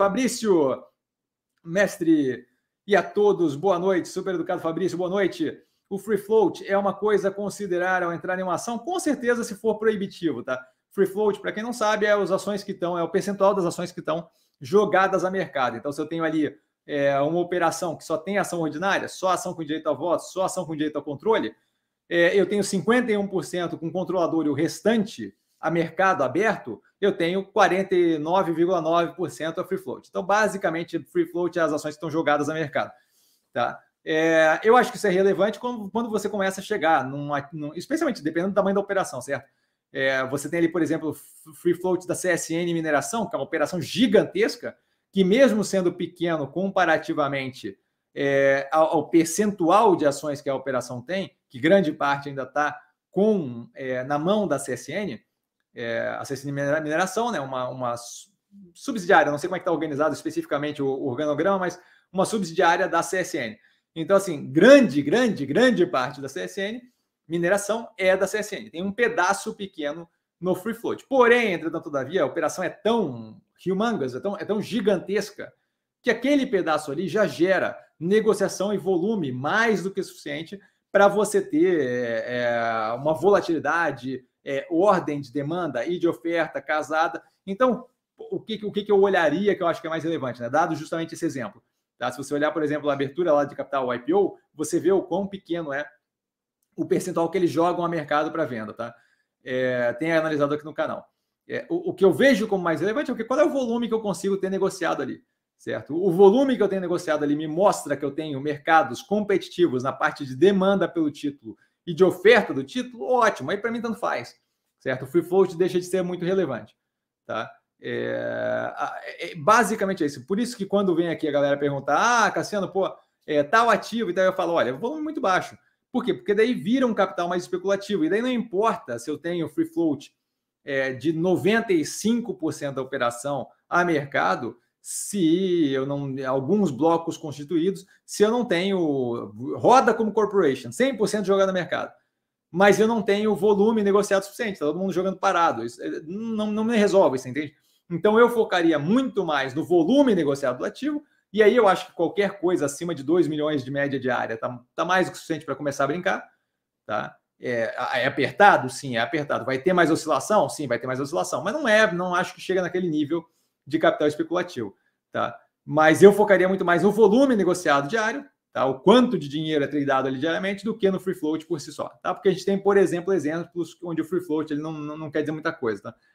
Fabrício, mestre, e a todos, boa noite. Super educado, Fabrício, boa noite. O free float é uma coisa a considerar ao entrar em uma ação, com certeza, se for proibitivo, tá? Free float, para quem não sabe, é as ações que estão, é o percentual das ações que estão jogadas a mercado. Então, se eu tenho ali é, uma operação que só tem ação ordinária, só ação com direito a voto, só ação com direito ao controle, é, eu tenho 51% com o controlador e o restante a mercado aberto, eu tenho 49,9% a free float. Então, basicamente, free float é as ações que estão jogadas a mercado. Tá? É, eu acho que isso é relevante quando, quando você começa a chegar, numa, num, especialmente dependendo do tamanho da operação, certo? É, você tem ali, por exemplo, free float da CSN Mineração, que é uma operação gigantesca, que mesmo sendo pequeno comparativamente é, ao, ao, percentual de ações que a operação tem, que grande parte ainda está com é, na mão da CSN, é, acesso mineração, né? uma, uma subsidiária, não sei como é que está organizado especificamente o, o organograma, mas uma subsidiária da CSN. Então, assim, grande, grande, grande parte da CSN, mineração é da CSN. Tem um pedaço pequeno no free float. Porém, entretanto, todavia, a operação é tão humongous, é tão, é tão gigantesca, que aquele pedaço ali já gera negociação e volume mais do que suficiente para você ter é, é uma volatilidade, é, ordem de demanda e de oferta casada. Então, o que, o que eu olharia que eu acho que é mais relevante, né? dado justamente esse exemplo. Tá? Se você olhar, por exemplo, a abertura lá de capital IPO, você vê o quão pequeno é o percentual que eles jogam a mercado para venda. Tá? É, tem analisado aqui no canal. É, o, o, que eu vejo como mais relevante é o que, qual é o volume que eu consigo ter negociado ali. Certo? O volume que eu tenho negociado ali me mostra que eu tenho mercados competitivos na parte de demanda pelo título e de oferta do título, ótimo. Aí para mim tanto faz, certo? O free float deixa de ser muito relevante, tá? É, é, basicamente é isso. Por isso que quando vem aqui a galera perguntar, ah, Cassiano, pô, é, tal ativo e daí eu falo, olha, volume muito baixo. Por quê? Porque daí vira um capital mais especulativo. E daí não importa se eu tenho free float é, de 95% da operação a mercado, se eu não alguns blocos constituídos, se eu não tenho roda como corporation, 100% jogar no mercado, mas eu não tenho volume negociado suficiente, tá todo mundo jogando parado, isso não, não me resolve, você entende? Então eu focaria muito mais no volume negociado do ativo, e aí eu acho que qualquer coisa acima de 2 milhões de média diária tá, tá mais do que suficiente para começar a brincar, tá? É, é, apertado? Sim, é apertado. Vai ter mais oscilação? Sim, vai ter mais oscilação, mas não é, não acho que chega naquele nível de capital especulativo, tá? Mas eu focaria muito mais no volume negociado diário, tá? O quanto de dinheiro é tradado ali diariamente do que no free float por si só, tá? Porque a gente tem, por exemplo, exemplos onde o free float ele não, não, não quer dizer muita coisa, tá?